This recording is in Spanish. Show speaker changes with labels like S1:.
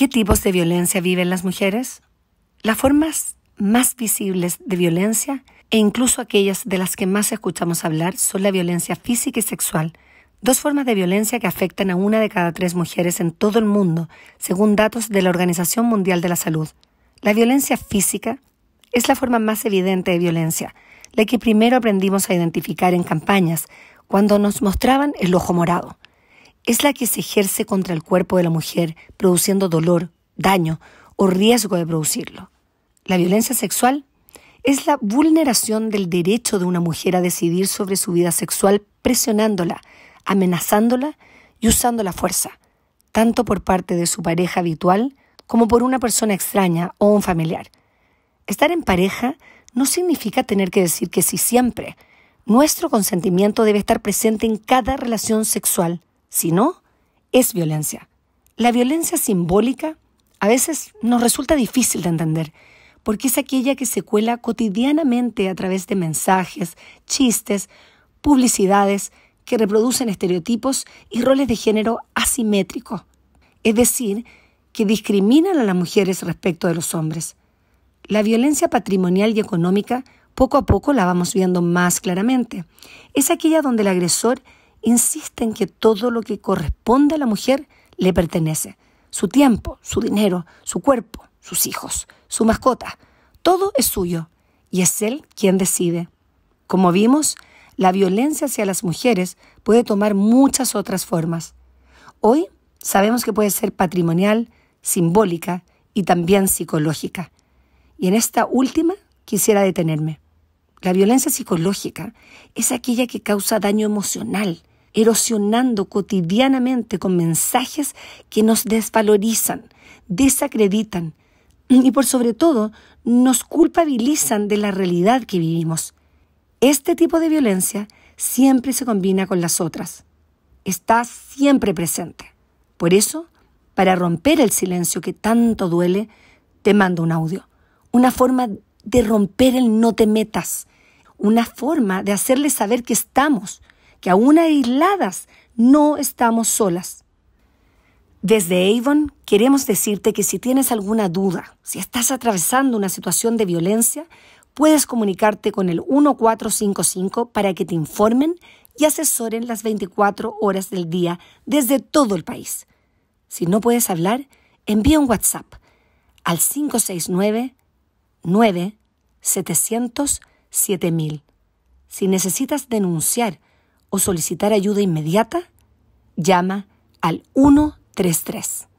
S1: ¿Qué tipos de violencia viven las mujeres? Las formas más visibles de violencia e incluso aquellas de las que más escuchamos hablar son la violencia física y sexual, dos formas de violencia que afectan a una de cada tres mujeres en todo el mundo, según datos de la Organización Mundial de la Salud. La violencia física es la forma más evidente de violencia, la que primero aprendimos a identificar en campañas, cuando nos mostraban el ojo morado es la que se ejerce contra el cuerpo de la mujer, produciendo dolor, daño o riesgo de producirlo. La violencia sexual es la vulneración del derecho de una mujer a decidir sobre su vida sexual presionándola, amenazándola y usando la fuerza, tanto por parte de su pareja habitual como por una persona extraña o un familiar. Estar en pareja no significa tener que decir que sí siempre. Nuestro consentimiento debe estar presente en cada relación sexual si no, es violencia. La violencia simbólica a veces nos resulta difícil de entender, porque es aquella que se cuela cotidianamente a través de mensajes, chistes, publicidades que reproducen estereotipos y roles de género asimétricos, es decir, que discriminan a las mujeres respecto de los hombres. La violencia patrimonial y económica poco a poco la vamos viendo más claramente. Es aquella donde el agresor insiste en que todo lo que corresponde a la mujer le pertenece. Su tiempo, su dinero, su cuerpo, sus hijos, su mascota, todo es suyo y es él quien decide. Como vimos, la violencia hacia las mujeres puede tomar muchas otras formas. Hoy sabemos que puede ser patrimonial, simbólica y también psicológica. Y en esta última quisiera detenerme. La violencia psicológica es aquella que causa daño emocional, erosionando cotidianamente con mensajes que nos desvalorizan, desacreditan y por sobre todo nos culpabilizan de la realidad que vivimos. Este tipo de violencia siempre se combina con las otras. Está siempre presente. Por eso, para romper el silencio que tanto duele, te mando un audio. Una forma de romper el no te metas. Una forma de hacerle saber que estamos, que aún aisladas no estamos solas. Desde Avon queremos decirte que si tienes alguna duda, si estás atravesando una situación de violencia, puedes comunicarte con el 1455 para que te informen y asesoren las 24 horas del día desde todo el país. Si no puedes hablar, envía un WhatsApp al 569 9707000 Si necesitas denunciar o solicitar ayuda inmediata, llama al 133.